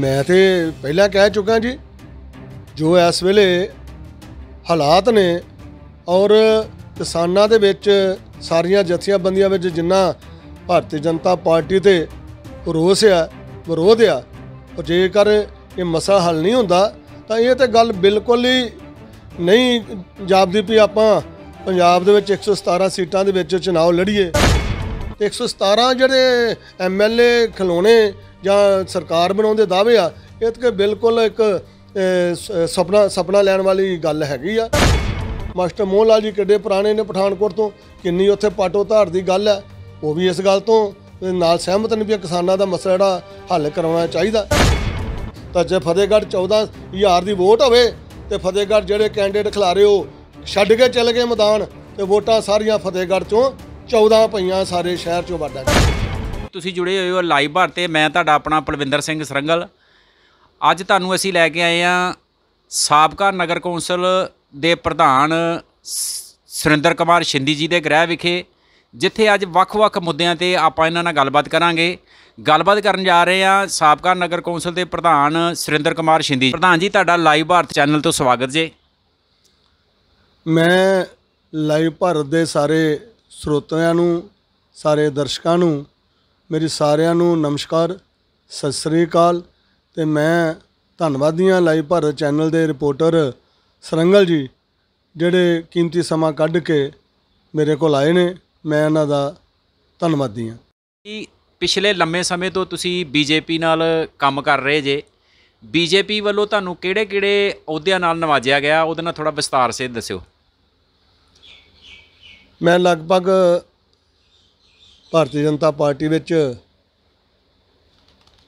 ਮੈਂ ਤੇ ਪਹਿਲਾਂ ਕਹਿ ਚੁੱਕਾ ਜੀ ਜੋ ਇਸ ਵੇਲੇ ਹਾਲਾਤ ਨੇ ਔਰ ਕਿਸਾਨਾਂ ਦੇ ਵਿੱਚ ਸਾਰੀਆਂ ਜਥੇਬੰਦੀਆਂ ਵਿੱਚ ਜਿੰਨਾ ਭਾਰਤੀ ਜਨਤਾ ਪਾਰਟੀ ਤੇ ਰੋਸ ਆ ਵਿਰੋਧ ਆ ਉਹ ਜੇਕਰ ਇਹ ਮਸਾ ਹੱਲ ਨਹੀਂ ਹੁੰਦਾ ਤਾਂ ਇਹ ਤੇ ਗੱਲ ਬਿਲਕੁਲ ਹੀ ਨਹੀਂ ਜਾਪਦੀ ਵੀ ਆਪਾਂ ਪੰਜਾਬ ਦੇ ਵਿੱਚ 117 ਸੀਟਾਂ ਦੇ ਵਿੱਚ ਚੋਣ ਲੜੀਏ ਤੇ 117 ਜਿਹੜੇ ਐਮਐਲਏ ਖਲੋਣੇ ਜਾਂ ਸਰਕਾਰ ਬਣਾਉਣ ਦੇ ਦਾਅਵੇ ਆ ਇਹ ਤਾਂ ਬਿਲਕੁਲ ਇੱਕ ਸੁਪਨਾ ਸੁਪਨਾ ਲੈਣ ਵਾਲੀ ਗੱਲ ਹੈਗੀ ਆ ਮਾਸਟਰ ਮੋਹਨ ਲਾਲ ਜੀ ਕਿੱਡੇ ਪੁਰਾਣੇ ਨੇ ਪਠਾਨਕੋਟ ਤੋਂ ਕਿੰਨੀ ਉੱਥੇ ਪਾਟੋ ਧਾਰ ਦੀ ਗੱਲ ਹੈ ਉਹ ਵੀ ਇਸ ਗੱਲ ਤੋਂ ਨਾਲ ਸਹਿਮਤ ਨੇ ਵੀ ਕਿਸਾਨਾਂ ਦਾ ਮਸਲਾ ਜਿਹੜਾ ਹੱਲ ਕਰਾਉਣਾ ਚਾਹੀਦਾ ਤਾਂ ਜੇ ਫਤਿਹਗੜ੍ਹ 14000 ਦੀ ਵੋਟ ਹੋਵੇ ਤੇ ਫਤਿਹਗੜ੍ਹ ਜਿਹੜੇ ਕੈਂਡੀਡੇਟ ਖਿਲਾਰੇ ਹੋ ਛੱਡ ਕੇ ਚੱਲ ਗਏ ਮੈਦਾਨ ਤੇ ਵੋਟਾਂ ਸਾਰੀਆਂ ਫਤਿਹਗੜ੍ਹ ਚੋਂ 14 ਪਈਆਂ ਸਾਰੇ ਸ਼ਹਿਰ ਚੋਂ ਵਾਡਾ ਤੁਸੀਂ ਜੁੜੇ ਹੋਏ ਹੋ ਲਾਈਵ ਭਾਰਤ ਤੇ ਮੈਂ ਤੁਹਾਡਾ ਆਪਣਾ ਪਲਵਿੰਦਰ ਸਿੰਘ ਸਰੰਗਲ ਅੱਜ ਤੁਹਾਨੂੰ ਅਸੀਂ ਲੈ ਕੇ ਆਏ ਆ ਸਾਬਕਾ ਨਗਰ ਕੌਂਸਲ ਦੇ ਪ੍ਰਧਾਨ ਸੁਰਿੰਦਰ ਕੁਮਾਰ ਸ਼ਿੰਦੀ ਜੀ ਦੇ ਗ੍ਰਹਿ ਵਿਖੇ ਜਿੱਥੇ ਅੱਜ ਵੱਖ-ਵੱਖ ਮੁੱਦਿਆਂ ਤੇ ਆਪਾਂ ਇਹਨਾਂ ਨਾਲ ਗੱਲਬਾਤ ਕਰਾਂਗੇ ਗੱਲਬਾਤ ਕਰਨ ਜਾ ਰਹੇ ਆ ਸਾਬਕਾ ਨਗਰ ਕੌਂਸਲ ਦੇ ਪ੍ਰਧਾਨ ਸੁਰਿੰਦਰ ਕੁਮਾਰ ਸ਼ਿੰਦੀ ਪ੍ਰਧਾਨ ਜੀ ਤੁਹਾਡਾ ਲਾਈਵ ਭਾਰਤ ਚੈਨਲ ਤੋਂ ਸਵਾਗਤ ਜੇ ਮੈਂ ਲਾਈਵ ਭਾਰਤ ਦੇ ਸਾਰੇ ਸਰੋਤਿਆਂ ਨੂੰ ਸਾਰੇ ਦਰਸ਼ਕਾਂ ਨੂੰ ਮੇਰੀ ਸਾਰਿਆਂ ਨੂੰ ਨਮਸਕਾਰ ਸਤਿ ਸ੍ਰੀ ਅਕਾਲ ਤੇ ਮੈਂ ਧੰਨਵਾਦੀਆਂ ਲਾਈਵ ਭਾਰਤ ਚੈਨਲ ਦੇ ਰਿਪੋਰਟਰ ਸਰੰਗਲ ਜੀ ਜਿਹੜੇ ਕੀਮਤੀ ਸਮਾਂ ਕੱਢ ਕੇ ਮੇਰੇ ਕੋਲ ਆਏ ਨੇ ਮੈਂ ਇਹਨਾਂ ਦਾ ਧੰਨਵਾਦੀ ਹਾਂ ਜੀ ਪਿਛਲੇ ਲੰਮੇ ਸਮੇਂ ਤੋਂ ਤੁਸੀਂ ਬੀਜੇਪੀ ਨਾਲ ਕੰਮ ਕਰ ਰਹੇ ਜੇ ਬੀਜੇਪੀ ਵੱਲੋਂ ਤੁਹਾਨੂੰ ਕਿਹੜੇ-ਕਿਹੜੇ ਅਹੁਦਿਆਂ ਨਾਲ ਨਵਾਜਿਆ ਗਿਆ ਉਹਦੇ ਨਾਲ ਥੋੜਾ ਵਿਸਤਾਰ ਸੇ ਦੱਸਿਓ ਮੈਂ ਲਗਭਗ ਭਾਰਤੀ ਜਨਤਾ ਪਾਰਟੀ ਵਿੱਚ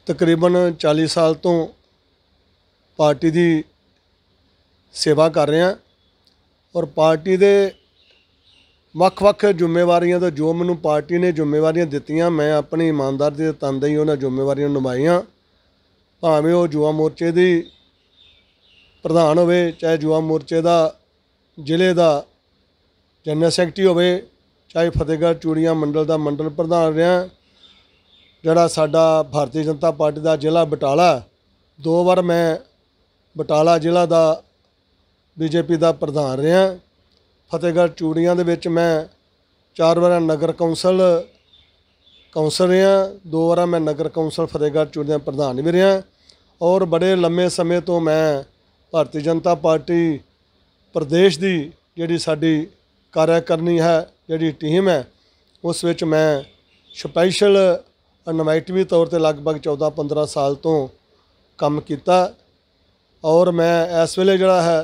ਤਕਰੀਬਨ 40 ਸਾਲ ਤੋਂ ਪਾਰਟੀ ਦੀ ਸੇਵਾ ਕਰ ਰਿਹਾ ਔਰ ਪਾਰਟੀ ਦੇ ਵੱਖ-ਵੱਖ ਜ਼ਿੰਮੇਵਾਰੀਆਂ ਦਾ ਜੋ ਮੈਨੂੰ ਪਾਰਟੀ ਨੇ ਜ਼ਿੰਮੇਵਾਰੀਆਂ ਦਿੱਤੀਆਂ ਮੈਂ ਆਪਣੀ ਇਮਾਨਦਾਰੀ ਦੇ ਤੰਦੇ ਹੀ ਉਹਨਾਂ ਜ਼ਿੰਮੇਵਾਰੀਆਂ ਨਿਭਾਈਆਂ ਭਾਵੇਂ ਉਹ ਜੁਆ ਮੋਰਚੇ ਦੀ ਪ੍ਰਧਾਨ ਹੋਵੇ ਚਾਹੇ ਜੁਆ ਮੋਰਚੇ ਦਾ ਜ਼ਿਲ੍ਹੇ ਦਾ ਜਨਰਲ ਸੈਕਟਰੀ ਹੋਵੇ ਚਾਹੇ ਫਤਿਹਗੜ੍ਹ ਚੂੜੀਆਂ ਮੰਡਲ ਦਾ ਮੰਡਲ ਪ੍ਰਧਾਨ ਰਿਹਾ ਜਿਹੜਾ ਸਾਡਾ ਭਾਰਤੀ ਜਨਤਾ ਪਾਰਟੀ ਦਾ ਜ਼ਿਲ੍ਹਾ ਬਟਾਲਾ ਦੋ ਵਾਰ ਮੈਂ ਬਟਾਲਾ ਜ਼ਿਲ੍ਹਾ ਦਾ ਬੀਜੇਪੀ ਦਾ ਪ੍ਰਧਾਨ ਰਿਹਾ ਫਤਿਹਗੜ੍ਹ ਚੂੜੀਆਂ ਦੇ ਵਿੱਚ ਮੈਂ ਚਾਰ ਵਾਰ ਨਗਰ ਕੌਂਸਲ ਕੌਂਸਲ ਰਿਹਾ ਦੋ ਵਾਰ ਮੈਂ ਨਗਰ ਕੌਂਸਲ ਫਤਿਹਗੜ੍ਹ ਚੂੜੀਆਂ ਪ੍ਰਧਾਨ ਵੀ ਰਿਹਾ ਔਰ ਬੜੇ ਲੰਮੇ ਸਮੇਂ ਤੋਂ ਮੈਂ ਭਾਰਤੀ ਜਨਤਾ ਪਾਰਟੀ ਪ੍ਰਦੇਸ਼ ਦੀ ਜਿਹੜੀ ਸਾਡੀ ਕਾਰਜ ਕਰਨੀ ਹੈ ਜਿਹੜੀ ਟੀਮ ਹੈ ਉਸ ਵਿੱਚ ਮੈਂ ਸਪੈਸ਼ਲ ਅਨਵਾਈਟਵੀ ਤੌਰ ਤੇ ਲਗਭਗ 14-15 ਸਾਲ ਤੋਂ ਕੰਮ ਕੀਤਾ ਔਰ ਮੈਂ ਇਸ ਵੇਲੇ ਜਿਹੜਾ ਹੈ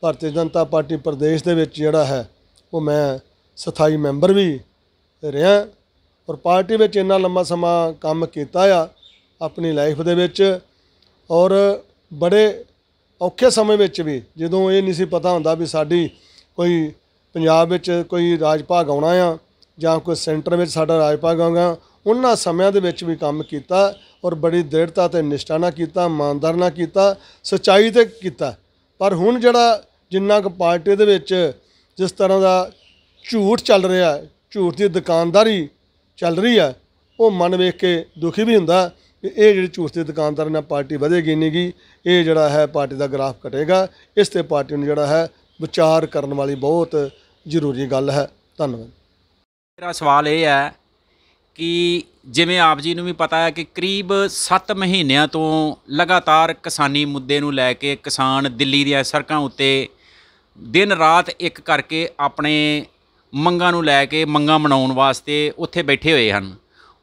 ਭਾਰਤੀ ਜਨਤਾ ਪਾਰਟੀ ਪ੍ਰਦੇਸ਼ ਦੇ ਵਿੱਚ ਜਿਹੜਾ ਹੈ ਉਹ ਮੈਂ ਸਥਾਈ ਮੈਂਬਰ ਵੀ ਰਿਹਾ ਔਰ ਪਾਰਟੀ ਵਿੱਚ ਇੰਨਾ ਲੰਮਾ ਸਮਾਂ ਕੰਮ ਕੀਤਾ ਆ ਆਪਣੀ ਲਾਈਫ ਦੇ ਵਿੱਚ ਔਰ ਬੜੇ ਔਖੇ ਸਮੇਂ ਵਿੱਚ ਵੀ ਜਦੋਂ ਇਹ ਨਹੀਂ ਸੀ ਪਤਾ ਹੁੰਦਾ ਵੀ ਸਾਡੀ ਕੋਈ ਪੰਜਾਬ ਵਿੱਚ ਕੋਈ ਰਾਜ ਭਾਗ ਆਉਣਾ ਆ ਜਾਂ ਕੋਈ ਸੈਂਟਰ ਵਿੱਚ ਸਾਡਾ ਰਾਜ ਭਾਗ ਆਉਗਾ ਉਹਨਾਂ ਸਮਿਆਂ ਦੇ ਵਿੱਚ ਵੀ ਕੰਮ ਕੀਤਾ ਔਰ ਬੜੀ ਦ੍ਰਿੜਤਾ ਤੇ ਨਿਸ਼ਠਾ ਨਾਲ ਕੀਤਾ ਇਮਾਨਦਾਰ ਨਾਲ ਕੀਤਾ ਸਚਾਈ ਤੇ ਕੀਤਾ ਪਰ ਹੁਣ ਜਿਹੜਾ ਜਿੰਨਾ ਕੁ ਪਾਰਟੀ ਦੇ ਵਿੱਚ ਜਿਸ ਤਰ੍ਹਾਂ ਦਾ ਝੂਠ ਚੱਲ ਰਿਹਾ ਝੂਠ ਦੀ ਦੁਕਾਨਦਾਰੀ ਚੱਲ ਰਹੀ ਹੈ ਉਹ ਮਨ ਵੇਖ ਕੇ ਦੁਖੀ ਵੀ ਹੁੰਦਾ ਕਿ ਇਹ ਜਿਹੜੀ ਝੂਠ ਦੀ ਦੁਕਾਨਦਾਰ ਨਾਲ ਪਾਰਟੀ ਵਧੇਗੀ ਨਹੀਂਗੀ ਇਹ ਜਿਹੜਾ ਹੈ ਪਾਰਟੀ ਦਾ ਗ੍ਰਾਫ ਘਟੇਗਾ ਇਸ ਤੇ ਪਾਰਟੀ ਨੂੰ ਜਿਹੜਾ ਹੈ ਵਿਚਾਰ ਕਰਨ ਵਾਲੀ ਬਹੁਤ ਜ਼ਰੂਰੀ ਗੱਲ ਹੈ ਧੰਨਵਾਦ ਮੇਰਾ ਸਵਾਲ ਇਹ ਹੈ ਕਿ ਜਿਵੇਂ ਆਪ ਜੀ ਨੂੰ ਵੀ ਪਤਾ ਹੈ ਕਿ ਕਰੀਬ 7 ਮਹੀਨਿਆਂ ਤੋਂ ਲਗਾਤਾਰ ਕਿਸਾਨੀ ਮੁੱਦੇ ਨੂੰ ਲੈ ਕੇ ਕਿਸਾਨ ਦਿੱਲੀ ਦੀਆਂ ਸੜਕਾਂ ਉੱਤੇ ਦਿਨ ਰਾਤ ਇੱਕ ਕਰਕੇ ਆਪਣੇ ਮੰਗਾਂ ਨੂੰ ਲੈ ਕੇ ਮੰਗਾਂ ਮਨਾਉਣ ਵਾਸਤੇ ਉੱਥੇ ਬੈਠੇ ਹੋਏ ਹਨ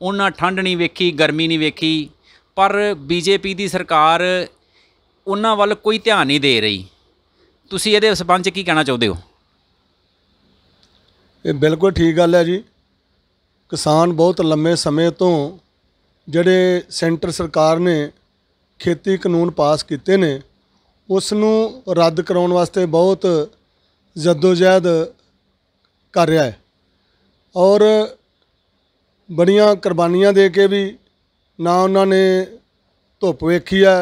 ਉਹਨਾਂ ਠੰਡ ਨਹੀਂ ਵੇਖੀ ਗਰਮੀ ਨਹੀਂ ਵੇਖੀ ਪਰ ਬੀਜੇਪੀ ਦੀ ਸਰਕਾਰ ਉਹਨਾਂ ਵੱਲ ਕੋਈ ਧਿਆਨ ਨਹੀਂ ਦੇ ਰਹੀ ਤੁਸੀਂ ਇਹਦੇ ਸਬੰਧ ਕੀ ਕਹਿਣਾ ਚਾਹੁੰਦੇ ਹੋ ਇਹ ਬਿਲਕੁਲ ਠੀਕ ਗੱਲ ਹੈ ਜੀ ਕਿਸਾਨ ਬਹੁਤ ਲੰਮੇ ਸਮੇਂ ਤੋਂ ਜਿਹੜੇ ਸੈਂਟਰ ਸਰਕਾਰ ਨੇ ਖੇਤੀ ਕਾਨੂੰਨ ਪਾਸ ਕੀਤੇ ਨੇ ਉਸ ਨੂੰ ਰੱਦ ਕਰਾਉਣ ਵਾਸਤੇ ਬਹੁਤ ਜਦੋਜਹਿਦ ਕਰ ਰਿਹਾ ਹੈ ਔਰ ਬੜੀਆਂ ਕੁਰਬਾਨੀਆਂ ਦੇ ਕੇ ਵੀ ਨਾ ਉਹਨਾਂ ਨੇ ਧੁੱਪ ਵੇਖੀ ਆ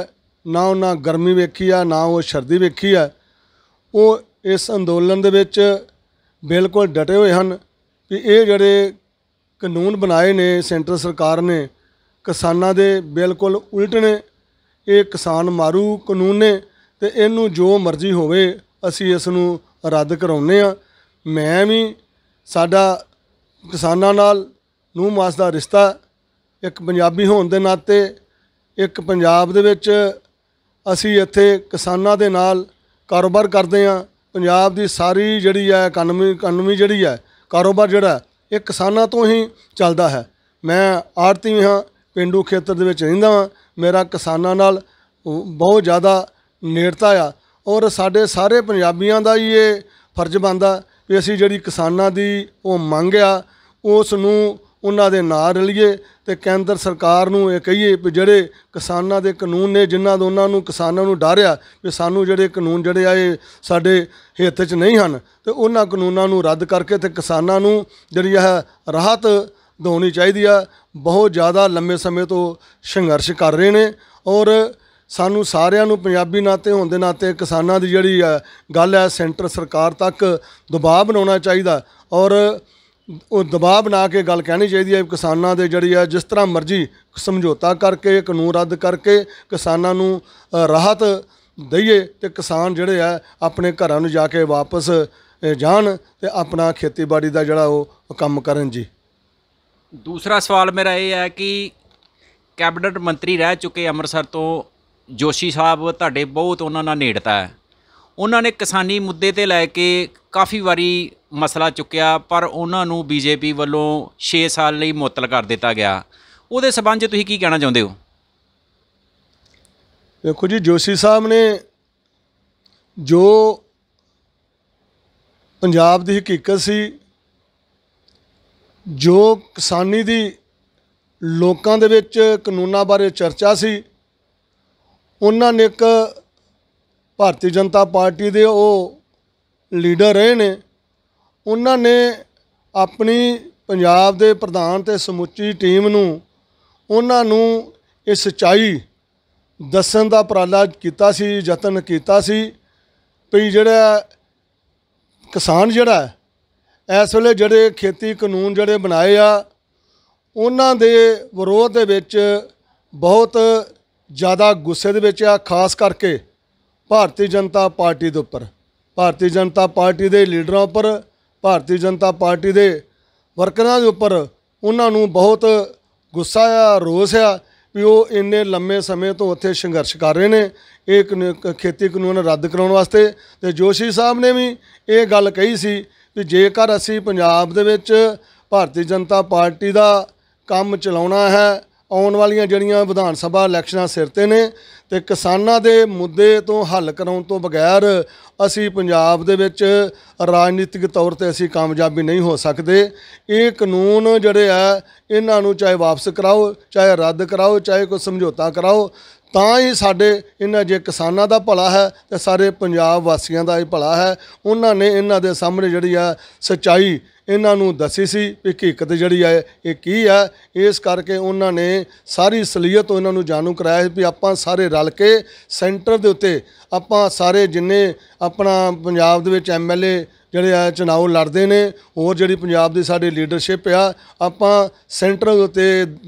ਨਾ ਉਹਨਾਂ ਗਰਮੀ ਵੇਖੀ ਆ ਨਾ ਉਹ ਸਰਦੀ ਵੇਖੀ ਆ ਉਹ ਇਸ ਅੰਦੋਲਨ ਦੇ ਵਿੱਚ ਬਿਲਕੁਲ ਡਟੇ ਹੋਏ ਹਨ ਕਿ ਇਹ ਜਿਹੜੇ ਕਾਨੂੰਨ ਬਣਾਏ ਨੇ ਸੈਂਟਰ ਸਰਕਾਰ ਨੇ ਕਿਸਾਨਾਂ ਦੇ ਬਿਲਕੁਲ ਉਲਟ ਨੇ ਇਹ ਕਿਸਾਨ ਮਾਰੂ ਕਾਨੂੰਨ ਨੇ ਤੇ ਇਹਨੂੰ ਜੋ ਮਰਜ਼ੀ ਹੋਵੇ ਅਸੀਂ ਇਸ ਨੂੰ ਰੱਦ ਕਰਾਉਨੇ ਆ ਮੈਂ ਵੀ ਸਾਡਾ ਕਿਸਾਨਾਂ ਨਾਲ ਨੂੰ ਮਾਸ ਦਾ ਰਿਸ਼ਤਾ ਇੱਕ ਪੰਜਾਬੀ ਹੋਣ ਦੇ ਨਾਤੇ ਇੱਕ ਪੰਜਾਬ ਦੇ ਵਿੱਚ ਅਸੀਂ ਇੱਥੇ ਕਿਸਾਨਾਂ ਦੇ ਨਾਲ ਕਾਰੋਬਾਰ ਕਰਦੇ ਆ ਪੰਜਾਬ ਦੀ ਸਾਰੀ ਜਿਹੜੀ ਹੈ ਇਕਨਮੀ ਇਕਨਮੀ ਜਿਹੜੀ ਹੈ ਕਾਰੋਬਾਰ ਜਿਹੜਾ ਇਹ ਕਿਸਾਨਾਂ ਤੋਂ ਹੀ ਚੱਲਦਾ ਹੈ ਮੈਂ ਆੜਤੀ ਹਾਂ ਪਿੰਡੂ ਖੇਤਰ ਦੇ ਵਿੱਚ ਰਹਿੰਦਾ ਹਾਂ ਮੇਰਾ ਕਿਸਾਨਾਂ ਨਾਲ ਬਹੁਤ ਜ਼ਿਆਦਾ ਨੇੜਤਾ ਆ ਔਰ ਸਾਡੇ ਸਾਰੇ ਪੰਜਾਬੀਆਂ ਦਾ ਹੀ ਇਹ ਫਰਜ਼ ਬਣਦਾ ਵੀ ਅਸੀਂ ਜਿਹੜੀ ਕਿਸਾਨਾਂ ਦੀ ਉਹ ਮੰਗ ਆ ਉਸ ਨੂੰ ਉਹਨਾਂ ਦੇ ਨਾਂ ਰਲੀਏ ਤੇ ਕੇਂਦਰ ਸਰਕਾਰ ਨੂੰ ਇਹ ਕਹੀਏ ਵੀ ਜਿਹੜੇ ਕਿਸਾਨਾਂ ਦੇ ਕਾਨੂੰਨ ਨੇ ਜਿਨ੍ਹਾਂ ਤੋਂ ਉਹਨਾਂ ਨੂੰ ਕਿਸਾਨਾਂ ਨੂੰ ਡਾਰਿਆ ਵੀ ਸਾਨੂੰ ਜਿਹੜੇ ਕਾਨੂੰਨ ਜਿਹੜੇ ਆਏ ਸਾਡੇ ਹਿੱਤ 'ਚ ਨਹੀਂ ਹਨ ਤੇ ਉਹਨਾਂ ਕਾਨੂੰਨਾਂ ਨੂੰ ਰੱਦ ਕਰਕੇ ਤੇ ਕਿਸਾਨਾਂ ਨੂੰ ਜਿਹੜੀ ਹੈ ਰਾਹਤ ਦੇਣੀ ਚਾਹੀਦੀ ਆ ਬਹੁਤ ਜ਼ਿਆਦਾ ਲੰਮੇ ਸਮੇਂ ਤੋਂ ਸੰਘਰਸ਼ ਕਰ ਰਹੇ ਨੇ ਔਰ ਸਾਨੂੰ ਸਾਰਿਆਂ ਨੂੰ ਪੰਜਾਬੀ ਨਾਤੇ ਹੋਣ ਦੇ ਨਾਤੇ ਕਿਸਾਨਾਂ ਦੀ ਜਿਹੜੀ ਗੱਲ ਹੈ ਸੈਂਟਰ ਸਰਕਾਰ ਤੱਕ ਦਬਾਅ ਬਣਾਉਣਾ ਚਾਹੀਦਾ ਔਰ ਉਹ ਦਬਾਅ ਬਣਾ ਕੇ ਗੱਲ ਕਹਿਣੀ ਚਾਹੀਦੀ ਹੈ ਕਿਸਾਨਾਂ ਦੇ ਜਿਹੜੀ ਹੈ ਜਿਸ ਤਰ੍ਹਾਂ ਮਰਜ਼ੀ ਸਮਝੌਤਾ ਕਰਕੇ ਕਾਨੂੰਨ ਰੱਦ ਕਰਕੇ ਕਿਸਾਨਾਂ ਨੂੰ ਰਾਹਤ ਦਈਏ ਤੇ ਕਿਸਾਨ ਜਿਹੜੇ ਆ ਆਪਣੇ ਘਰਾਂ ਨੂੰ ਜਾ ਕੇ ਵਾਪਸ ਜਾਣ ਤੇ ਆਪਣਾ ਖੇਤੀਬਾੜੀ ਦਾ ਜਿਹੜਾ ਉਹ ਕੰਮ ਕਰਨ ਜੀ ਦੂਸਰਾ ਸਵਾਲ ਮੇਰਾ ਇਹ ਹੈ ਕਿ ਕੈਬਨਿਟ ਮੰਤਰੀ ਰਹਿ ਚੁੱਕੇ ਅੰਮ੍ਰਿਤਸਰ ਤੋਂ ਜੋਸ਼ੀ ਸਾਹਿਬ ਤੁਹਾਡੇ ਬਹੁਤ ਉਹਨਾਂ ਨਾਲ ਨੇੜਤਾ ਹੈ ਉਹਨਾਂ ਨੇ ਕਿਸਾਨੀ ਮੁੱਦੇ ਤੇ ਲੈ ਕੇ ਕਾਫੀ ਵਾਰੀ ਮਸਲਾ ਚੁੱਕਿਆ ਪਰ ਉਹਨਾਂ ਨੂੰ ਬੀਜੇਪੀ ਵੱਲੋਂ 6 ਸਾਲ ਲਈ ਮੁਤਲ ਕਰ ਦਿੱਤਾ ਗਿਆ ਉਹਦੇ ਸਬੰਧ ਵਿੱਚ ਤੁਸੀਂ ਕੀ ਕਹਿਣਾ ਚਾਹੁੰਦੇ ਹੋ ਦੇਖੋ ਜੀ ਜੋਸ਼ੀ ਸਾਹਿਬ ਨੇ ਜੋ ਪੰਜਾਬ ਦੀ ਹਕੀਕਤ ਸੀ ਜੋ ਕਿਸਾਨੀ ਦੀ ਲੋਕਾਂ ਦੇ ਵਿੱਚ ਕਾਨੂੰਨਾਂ ਬਾਰੇ ਚਰਚਾ ਸੀ ਉਹਨਾਂ ਨੇ ਇੱਕ ਭਾਰਤੀ ਜਨਤਾ ਪਾਰਟੀ ਦੇ ਉਹ ਲੀਡਰ ਰਹੇ ਨੇ ਉਹਨਾਂ ਨੇ ਆਪਣੀ ਪੰਜਾਬ ਦੇ ਪ੍ਰਧਾਨ ਤੇ ਸਮੁੱਚੀ ਟੀਮ ਨੂੰ ਉਹਨਾਂ ਨੂੰ ਇਹ ਸਚਾਈ ਦੱਸਣ ਦਾ ਪ੍ਰਾਲਾ ਕੀਤਾ ਸੀ ਯਤਨ ਕੀਤਾ ਸੀ ਵੀ ਜਿਹੜਾ ਕਿਸਾਨ ਜਿਹੜਾ ਇਸ ਵੇਲੇ ਜਿਹੜੇ ਖੇਤੀ ਕਾਨੂੰਨ ਜਿਹੜੇ ਬਣਾਏ ਆ ਉਹਨਾਂ ਦੇ ਵਿਰੋਧ ਦੇ ਵਿੱਚ ਬਹੁਤ ਜ਼ਿਆਦਾ ਗੁੱਸੇ ਦੇ ਵਿੱਚ ਆ ਖਾਸ ਕਰਕੇ ਭਾਰਤੀ ਜਨਤਾ ਪਾਰਟੀ ਦੇ ਉੱਪਰ ਭਾਰਤੀ ਜਨਤਾ ਪਾਰਟੀ ਦੇ ਲੀਡਰਾਂ ਉੱਪਰ ਭਾਰਤੀ ਜਨਤਾ ਪਾਰਟੀ ਦੇ ਵਰਕਰਾਂ ਦੇ ਉੱਪਰ ਉਹਨਾਂ ਨੂੰ ਬਹੁਤ ਗੁੱਸਾ ਆ ਰੋਸ ਆ ਵੀ ਉਹ ਇੰਨੇ ਲੰਮੇ ਸਮੇਂ ਤੋਂ ਉੱਥੇ ਸੰਘਰਸ਼ ਕਰ ਰਹੇ ਨੇ ਇਹ ਖੇਤੀ ਕਾਨੂੰਨ ਰੱਦ ਕਰਾਉਣ ਵਾਸਤੇ ਤੇ ਜੋਸ਼ੀ ਸਾਹਿਬ ਨੇ ਵੀ ਇਹ ਗੱਲ ਕਹੀ ਸੀ ਵੀ ਜੇਕਰ ਅਸੀਂ ਪੰਜਾਬ ਦੇ ਵਿੱਚ ਭਾਰਤੀ ਜਨਤਾ ਪਾਰਟੀ ਦਾ ਕੰਮ ਚਲਾਉਣਾ ਹੈ ਆਉਣ ਵਾਲੀਆਂ ਜਿਹੜੀਆਂ ਵਿਧਾਨ ਸਭਾ ਇਲੈਕਸ਼ਨਾਂ ਸਿਰ ਤੇ ਨੇ ਤੇ ਕਿਸਾਨਾਂ ਦੇ ਮੁੱਦੇ ਤੋਂ ਹੱਲ ਕਰਾਉਣ ਤੋਂ ਬਗੈਰ ਅਸੀਂ ਪੰਜਾਬ ਦੇ ਵਿੱਚ ਰਾਜਨੀਤਿਕ ਤੌਰ ਤੇ ਅਸੀਂ ਕਾਮਯਾਬੀ ਨਹੀਂ ਹੋ ਸਕਦੇ ਇਹ ਕਾਨੂੰਨ ਜਿਹੜੇ ਆ ਇਹਨਾਂ ਨੂੰ ਚਾਹੇ ਵਾਪਸ ਕਰਾਓ ਚਾਹੇ ਰੱਦ ਕਰਾਓ ਚਾਹੇ ਕੋਈ ਸਮਝੌਤਾ ਕਰਾਓ ਤਾਂ ਹੀ ਸਾਡੇ ਇਹਨਾਂ ਜੇ ਕਿਸਾਨਾਂ ਦਾ ਭਲਾ ਹੈ ਤੇ ਸਾਰੇ ਪੰਜਾਬ ਵਾਸੀਆਂ ਦਾ ਇਹ ਭਲਾ ਹੈ ਉਹਨਾਂ ਨੇ ਇਹਨਾਂ ਦੇ ਸਾਹਮਣੇ ਜਿਹੜੀ ਆ ਸਚਾਈ ਇਹਨਾਂ ਨੂੰ ਦੱਸੀ ਸੀ ਕਿ ਹਕੀਕਤ ਜਿਹੜੀ ਹੈ ਇਹ ਕੀ ਹੈ ਇਸ ਕਰਕੇ ਉਹਨਾਂ ਨੇ ਸਾਰੀ ਸਲੀਅਤ ਉਹਨਾਂ ਨੂੰ ਜਾਣੂ ਕਰਾਇਆ ਵੀ ਆਪਾਂ ਸਾਰੇ ਰਲ ਕੇ ਸੈਂਟਰ ਦੇ ਉੱਤੇ ਆਪਾਂ ਸਾਰੇ ਜਿੰਨੇ ਆਪਣਾ ਪੰਜਾਬ ਦੇ ਵਿੱਚ ਐਮਐਲਏ ਜਿਹੜੇ ਆ ਚਨਾਉ ਲੜਦੇ ਨੇ ਹੋਰ ਜਿਹੜੀ ਪੰਜਾਬ ਦੀ ਸਾਡੀ ਲੀਡਰਸ਼ਿਪ ਆ ਆਪਾਂ ਸੈਂਟਰ ਉਤੇ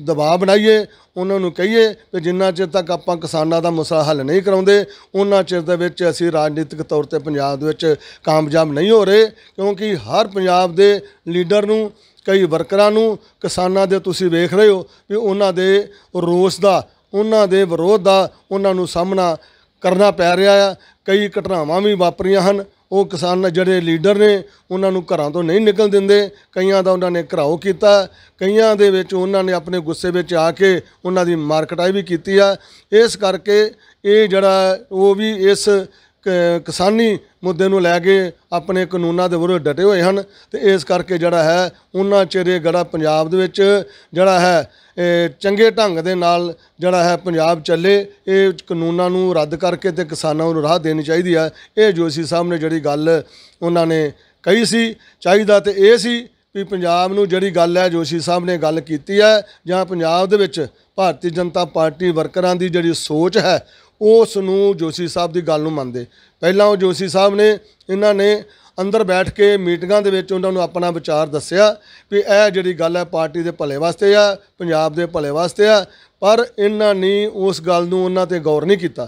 ਦਬਾਅ ਬਣਾਈਏ ਉਹਨਾਂ ਨੂੰ ਕਹੀਏ ਕਿ ਜਿੰਨਾ ਚਿਰ ਤੱਕ ਆਪਾਂ ਕਿਸਾਨਾਂ ਦਾ ਮਸਲਾ ਹੱਲ ਨਹੀਂ ਕਰਾਉਂਦੇ ਉਹਨਾਂ ਚਿਰ ਦੇ ਵਿੱਚ ਅਸੀਂ ਰਾਜਨੀਤਿਕ ਤੌਰ ਤੇ ਪੰਜਾਬ ਦੇ ਵਿੱਚ ਕਾਮਯਾਬ ਨਹੀਂ ਹੋ ਰਹੇ ਕਿਉਂਕਿ ਹਰ ਪੰਜਾਬ ਦੇ ਲੀਡਰ ਨੂੰ ਕਈ ਵਰਕਰਾਂ ਨੂੰ ਕਿਸਾਨਾਂ ਦੇ ਤੁਸੀਂ ਵੇਖ ਰਹੇ ਹੋ ਕਿ ਉਹਨਾਂ ਦੇ ਰੋਸ ਦਾ ਉਹਨਾਂ ਦੇ ਵਿਰੋਧ ਦਾ ਉਹਨਾਂ ਨੂੰ ਸਾਹਮਣਾ ਕਰਨਾ ਪੈ ਰਿਹਾ ਆ ਕਈ ਘਟਨਾਵਾਂ ਵੀ ਵਾਪਰੀਆਂ ਹਨ ਉਹ ਕਿਸਾਨ ਜਿਹੜੇ ਲੀਡਰ ਨੇ ਉਹਨਾਂ ਨੂੰ ਘਰਾਂ ਤੋਂ ਨਹੀਂ ਨਿਕਲ ਦਿੰਦੇ ਕਈਆਂ ਦਾ ਉਹਨਾਂ ਨੇ ਘਰਾਓ ਕੀਤਾ ਕਈਆਂ ਦੇ ਵਿੱਚ ਉਹਨਾਂ ਨੇ ਆਪਣੇ ਗੁੱਸੇ ਵਿੱਚ ਆ ਕੇ ਉਹਨਾਂ ਦੀ ਮਾਰਕਟਾਈ ਵੀ ਕੀਤੀ ਆ ਇਸ ਕਰਕੇ ਇਹ ਜਿਹੜਾ ਉਹ ਵੀ ਇਸ ਕਿਸਾਨੀ ਮੁੱਦੇ ਨੂੰ ਲੈ ਕੇ ਆਪਣੇ ਕਾਨੂੰਨਾਂ ਦੇ ਵਿਰੁੱਧ ਡਟੇ ਹੋਏ ਹਨ ਤੇ ਇਸ ਕਰਕੇ ਜਿਹੜਾ ਹੈ ਉਹਨਾਂ ਚਿਹਰੇ ਗੜਾ ਪੰਜਾਬ ਦੇ ਵਿੱਚ ਜਿਹੜਾ ਹੈ ਚੰਗੇ ਢੰਗ ਦੇ ਨਾਲ ਜਿਹੜਾ ਹੈ ਪੰਜਾਬ ਚੱਲੇ ਇਹ ਕਾਨੂੰਨਾਂ ਨੂੰ ਰੱਦ ਕਰਕੇ ਤੇ ਕਿਸਾਨਾਂ ਨੂੰ ਰਾਹ ਦੇਣੀ ਚਾਹੀਦੀ ਹੈ ਇਹ ਜੋਸ਼ੀ ਸਾਹਿਬ ਨੇ ਜਿਹੜੀ ਗੱਲ ਉਹਨਾਂ ਨੇ ਕਹੀ ਸੀ ਚਾਹੀਦਾ ਤੇ ਇਹ ਸੀ ਵੀ ਪੰਜਾਬ ਨੂੰ ਜਿਹੜੀ ਗੱਲ ਹੈ ਜੋਸ਼ੀ ਸਾਹਿਬ ਨੇ ਗੱਲ ਕੀਤੀ ਹੈ ਜਾਂ ਪੰਜਾਬ ਦੇ ਵਿੱਚ ਭਾਰਤੀ ਜਨਤਾ ਪਾਰਟੀ ਵਰਕਰਾਂ ਦੀ ਜਿਹੜੀ ਸੋਚ ਹੈ ਉਸ ਨੂੰ ਜੋਸ਼ੀ ਸਾਹਿਬ ਦੀ ਗੱਲ ਨੂੰ ਮੰਨਦੇ ਪਹਿਲਾਂ ਉਹ ਜੋਸ਼ੀ ਸਾਹਿਬ ਨੇ ਇਹਨਾਂ ਨੇ ਅੰਦਰ ਬੈਠ ਕੇ ਮੀਟਿੰਗਾਂ ਦੇ ਵਿੱਚ ਉਹਨਾਂ ਨੂੰ ਆਪਣਾ ਵਿਚਾਰ ਦੱਸਿਆ ਵੀ ਇਹ ਜਿਹੜੀ ਗੱਲ ਹੈ ਪਾਰਟੀ ਦੇ ਭਲੇ ਵਾਸਤੇ ਆ ਪੰਜਾਬ ਦੇ ਭਲੇ ਵਾਸਤੇ ਆ ਪਰ ਇਹਨਾਂ ਨੇ ਉਸ ਗੱਲ ਨੂੰ ਉਹਨਾਂ ਤੇ ਗੌਰ ਨਹੀਂ ਕੀਤਾ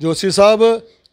ਜੋਸ਼ੀ ਸਾਹਿਬ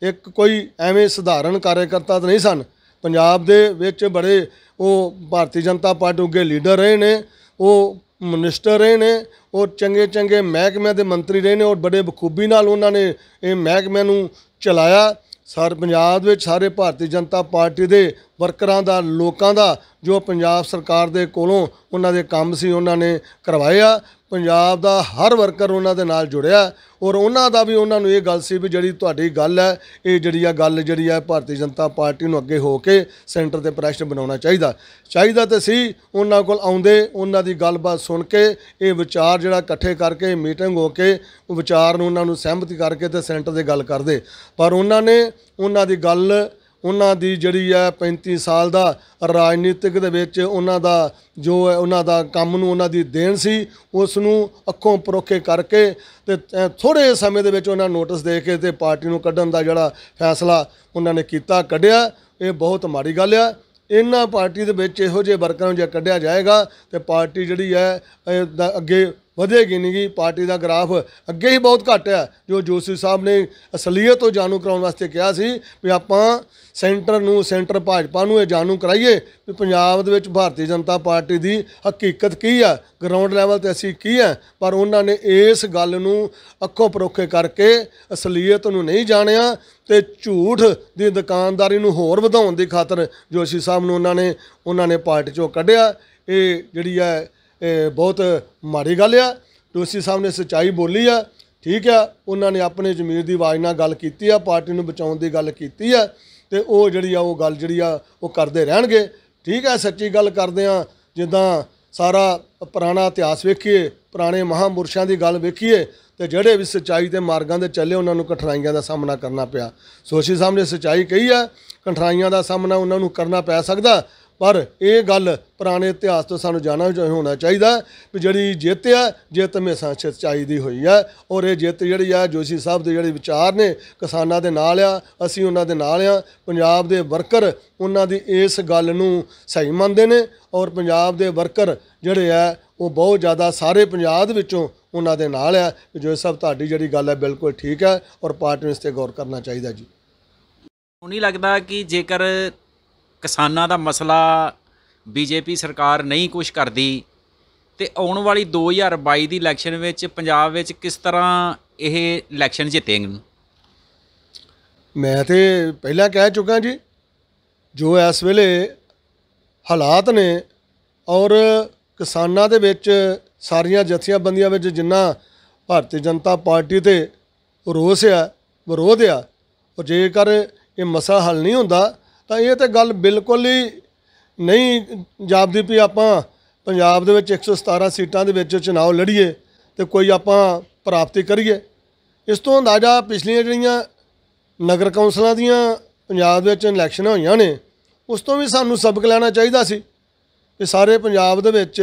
ਇੱਕ ਕੋਈ ਐਵੇਂ ਸਧਾਰਨ ਕਾਰਜਕਰਤਾ ਤਾਂ ਨਹੀਂ ਸਨ ਪੰਜਾਬ ਦੇ ਵਿੱਚ ਬੜੇ ਉਹ ਭਾਰਤੀ ਜਨਤਾ ਪਾਰਟੀ ਉੱਗੇ ਲੀਡਰ ਰਹੇ ਨੇ ਉਹ ਮਨਿਸਟਰ ਰਹੇ ਨੇ ਔਰ ਚੰਗੇ ਚੰਗੇ ਮਹਿਕਮਿਆਂ ਦੇ ਮੰਤਰੀ ਰਹੇ ਨੇ ਔਰ ਬੜੇ ਬਖੂਬੀ ਨਾਲ ਉਹਨਾਂ ਨੇ ਇਹ ਮਹਿਕਮਿਆਂ ਨੂੰ ਚਲਾਇਆ ਸਾਰ ਪੰਜਾਬ ਵਿੱਚ ਸਾਰੇ ਭਾਰਤੀ ਜਨਤਾ ਪਾਰਟੀ ਦੇ ਵਰਕਰਾਂ ਦਾ ਲੋਕਾਂ ਦਾ ਜੋ ਪੰਜਾਬ ਸਰਕਾਰ ਦੇ ਕੋਲੋਂ ਉਹਨਾਂ ਦੇ ਕੰਮ ਸੀ ਉਹਨਾਂ ਨੇ ਕਰਵਾਏ ਆ ਪੰਜਾਬ ਦਾ ਹਰ ਵਰਕਰ ਉਹਨਾਂ ਦੇ ਨਾਲ ਜੁੜਿਆ ਔਰ ਉਹਨਾਂ ਦਾ ਵੀ ਉਹਨਾਂ ਨੂੰ ਇਹ ਗੱਲ ਸੀ ਵੀ ਜਿਹੜੀ ਤੁਹਾਡੀ ਗੱਲ ਹੈ ਇਹ ਜਿਹੜੀ ਆ ਗੱਲ ਜਿਹੜੀ ਆ ਭਾਰਤੀ ਜਨਤਾ ਪਾਰਟੀ ਨੂੰ ਅੱਗੇ ਹੋ ਕੇ ਸੈਂਟਰ ਤੇ ਪ੍ਰੈਸ਼ਰ ਬਣਾਉਣਾ ਚਾਹੀਦਾ ਚਾਹੀਦਾ ਤੇ ਸੀ ਉਹਨਾਂ ਕੋਲ ਆਉਂਦੇ ਉਹਨਾਂ ਦੀ ਗੱਲਬਾਤ ਸੁਣ ਕੇ ਇਹ ਵਿਚਾਰ ਜਿਹੜਾ ਇਕੱਠੇ ਕਰਕੇ ਮੀਟਿੰਗ ਹੋ ਕੇ ਵਿਚਾਰ ਨੂੰ ਉਹਨਾਂ ਨੂੰ ਸਹਿਮਤੀ ਕਰਕੇ ਤੇ ਸੈਂਟਰ ਦੇ ਗੱਲ ਕਰਦੇ ਪਰ ਉਹਨਾਂ ਨੇ ਉਹਨਾਂ ਦੀ ਗੱਲ ਉਹਨਾਂ ਦੀ ਜਿਹੜੀ ਹੈ 35 ਸਾਲ ਦਾ ਰਾਜਨੀਤਿਕ ਦੇ ਵਿੱਚ ਉਹਨਾਂ ਦਾ ਜੋ ਹੈ ਉਹਨਾਂ ਦਾ ਕੰਮ ਨੂੰ ਉਹਨਾਂ ਦੀ ਦੇਣ ਸੀ ਉਸ ਨੂੰ ਅੱਖੋਂ ਪਰੋਖੇ ਕਰਕੇ ਤੇ ਥੋੜੇ ਸਮੇਂ ਦੇ ਵਿੱਚ ਉਹਨਾਂ ਨੋਟਿਸ ਦੇ ਕੇ ਤੇ ਪਾਰਟੀ ਨੂੰ ਕੱਢਣ ਦਾ ਜਿਹੜਾ ਫੈਸਲਾ ਉਹਨਾਂ ਨੇ ਕੀਤਾ ਕੱਢਿਆ ਇਹ ਬਹੁਤ ਮਾੜੀ ਗੱਲ ਆ ਇਹਨਾਂ ਪਾਰਟੀ ਦੇ ਵਿੱਚ ਇਹੋ ਜਿਹੇ ਵਰਕਰਾਂ ਨੂੰ ਜੇ ਕੱਢਿਆ ਜਾਏਗਾ ਤੇ ਪਾਰਟੀ ਜਿਹੜੀ ਹੈ ਅੱਗੇ ਵਧੇਗੀ ਨਹੀਂ ਗੀ ਪਾਰਟੀ ਦਾ ਗ੍ਰਾਫ ਅੱਗੇ ਹੀ ਬਹੁਤ ਘਟ ਹੈ ਜੋ ਜੋਸ਼ੀ ਸਾਹਿਬ ਨੇ ਅਸਲੀਅਤ ਤੋਂ ਜਾਣੂ ਕਰਾਉਣ ਵਾਸਤੇ ਕਿਹਾ ਸੀ ਵੀ ਆਪਾਂ ਸੈਂਟਰ ਨੂੰ ਸੈਂਟਰ ਭਾਜਪਾ ਨੂੰ ਇਹ ਜਾਣੂ ਕਰਾਈਏ ਵੀ ਪੰਜਾਬ ਦੇ ਵਿੱਚ ਭਾਰਤੀ ਜਨਤਾ ਪਾਰਟੀ ਦੀ ਹਕੀਕਤ ਕੀ ਹੈ ਗਰਾਊਂਡ ਲੈਵਲ ਤੇ ਅਸੀਂ ਕੀ ਹੈ ਪਰ ਉਹਨਾਂ ਨੇ ਇਸ ਗੱਲ ਨੂੰ ਅੱਖੋਂ ਪਰੋਖੇ ਕਰਕੇ ਅਸਲੀਅਤ ਨੂੰ ਨਹੀਂ ਜਾਣਿਆ ਤੇ ਝੂਠ ਦੀ ਦੁਕਾਨਦਾਰੀ ਨੂੰ ਹੋਰ ਵਧਾਉਣ ਦੀ ਖਾਤਰ ਜੋਸ਼ੀ ਸਾਹਿਬ ਨੂੰ ਉਹਨਾਂ ਨੇ ਉਹਨਾਂ ਨੇ ਪਾਰਟੀ ਚੋਂ ਕੱਢਿਆ ਇਹ ਜਿਹੜੀ ਹੈ ਬਹੁਤ ਮਾੜੀ ਗੱਲ ਆ ਤੁਸੀਂ ਸਾਹਿਬ ਨੇ ਸਚਾਈ ਬੋਲੀ ਆ ਠੀਕ ਆ ਉਹਨਾਂ ਨੇ ਆਪਣੇ ਜ਼ਮੀਰ ਦੀ ਆਵਾਜ਼ ਨਾਲ ਗੱਲ ਕੀਤੀ ਆ ਪਾਰਟੀ ਨੂੰ ਬਚਾਉਣ ਦੀ ਗੱਲ ਕੀਤੀ ਆ ਤੇ ਉਹ ਜਿਹੜੀ ਆ ਉਹ ਗੱਲ ਜਿਹੜੀ ਆ ਉਹ ਕਰਦੇ ਰਹਿਣਗੇ ਠੀਕ ਆ ਸੱਚੀ ਗੱਲ ਕਰਦੇ ਆ ਜਿੱਦਾਂ ਸਾਰਾ ਪੁਰਾਣਾ ਇਤਿਹਾਸ ਵੇਖੀਏ ਪੁਰਾਣੇ ਮਹਾਂਪੁਰਸ਼ਾਂ ਦੀ ਗੱਲ ਵੇਖੀਏ ਤੇ ਜਿਹੜੇ ਵੀ ਸਚਾਈ ਦੇ ਮਾਰਗਾਂ ਦੇ ਚੱਲੇ ਉਹਨਾਂ ਨੂੰ ਕਠਿਨਾਈਆਂ ਦਾ ਸਾਹਮਣਾ ਕਰਨਾ ਪਿਆ ਸੋਸ਼ੀ ਸਾਹਿਬ ਨੇ ਸਚਾਈ ਕਹੀ ਆ ਕਠਿਨਾਈਆਂ ਦਾ ਸਾਹਮਣਾ ਉਹਨਾਂ ਨੂੰ ਕਰਨਾ ਪੈ ਸਕਦਾ ਪਰ ਇਹ ਗੱਲ ਪੁਰਾਣੇ ਇਤਿਹਾਸ ਤੋਂ ਸਾਨੂੰ ਜਾਣਨਾ ਹੋਣਾ ਚਾਹੀਦਾ ਵੀ ਜਿਹੜੀ ਜਿੱਤ ਹੈ ਜਿੱਤ ਹਮੇਸ਼ਾ ਚਾਹੀਦੀ ਹੋਈ ਹੈ ਔਰ ਇਹ ਜਿੱਤ ਜਿਹੜੀ ਆ ਜੋਸ਼ੀ ਸਾਹਿਬ ਦੇ ਜਿਹੜੇ ਵਿਚਾਰ ਨੇ ਕਿਸਾਨਾਂ ਦੇ ਨਾਲ ਆ ਅਸੀਂ ਉਹਨਾਂ ਦੇ ਨਾਲ ਆ ਪੰਜਾਬ ਦੇ ਵਰਕਰ ਉਹਨਾਂ ਦੀ ਇਸ ਗੱਲ ਨੂੰ ਸਹੀ ਮੰਨਦੇ ਨੇ ਔਰ ਪੰਜਾਬ ਦੇ ਵਰਕਰ ਜਿਹੜੇ ਆ ਉਹ ਬਹੁਤ ਜ਼ਿਆਦਾ ਸਾਰੇ ਪੰਜਾਬ ਦੇ ਵਿੱਚੋਂ ਉਹਨਾਂ ਦੇ ਨਾਲ ਆ ਜੋ ਸਭ ਤੁਹਾਡੀ ਜਿਹੜੀ ਗੱਲ ਹੈ ਬਿਲਕੁਲ ਠੀਕ ਹੈ ਔਰ ਪਾਰਟਨਰਸ ਤੇ ਗੌਰ ਕਰਨਾ ਚਾਹੀਦਾ ਜੀ ਨਹੀਂ ਲੱਗਦਾ ਕਿ ਜੇਕਰ ਕਿਸਾਨਾਂ ਦਾ ਮਸਲਾ ਬੀਜੇਪੀ ਸਰਕਾਰ ਨਹੀਂ ਕੁਝ ਕਰਦੀ ਤੇ ਆਉਣ ਵਾਲੀ 2022 ਦੀ ਇਲੈਕਸ਼ਨ ਵਿੱਚ ਪੰਜਾਬ ਵਿੱਚ ਕਿਸ ਤਰ੍ਹਾਂ ਇਹ ਇਲੈਕਸ਼ਨ ਜਿੱਤੇਗੇ ਮੈਂ ਤੇ ਪਹਿਲਾਂ ਕਹਿ ਚੁੱਕਾ ਜੀ ਜੋ ਇਸ ਵੇਲੇ ਹਾਲਾਤ ਨੇ ਔਰ ਕਿਸਾਨਾਂ ਦੇ ਵਿੱਚ ਸਾਰੀਆਂ ਜਥੇਬੰਦੀਆਂ ਵਿੱਚ ਜਿੰਨਾ ਭਾਰਤੀ ਜਨਤਾ ਪਾਰਟੀ ਤੇ ਰੋਸ ਆ ਵਿਰੋਧ ਆ ਔਰ ਜੇਕਰ ਇਹ ਮਸਲਾ ਹੱਲ ਨਹੀਂ ਹੁੰਦਾ ਤਾਂ ਇਹ ਤੇ ਗੱਲ ਬਿਲਕੁਲ ਹੀ ਨਹੀਂ ਜਾਪਦੀ ਵੀ ਆਪਾਂ ਪੰਜਾਬ ਦੇ ਵਿੱਚ 117 ਸੀਟਾਂ ਦੇ ਵਿੱਚ ਚੋਣ ਲੜੀਏ ਤੇ ਕੋਈ ਆਪਾਂ ਪ੍ਰਾਪਤੀ ਕਰੀਏ ਇਸ ਤੋਂ ਅੰਦਾਜ਼ਾ ਪਿਛਲੀਆਂ ਜਿਹੜੀਆਂ ਨਗਰ ਕੌਂਸਲਾਂ ਦੀਆਂ ਪੰਜਾਬ ਵਿੱਚ ਇਲੈਕਸ਼ਨਾਂ ਹੋਈਆਂ ਨੇ ਉਸ ਤੋਂ ਵੀ ਸਾਨੂੰ ਸਬਕ ਲੈਣਾ ਚਾਹੀਦਾ ਸੀ ਕਿ ਸਾਰੇ ਪੰਜਾਬ ਦੇ ਵਿੱਚ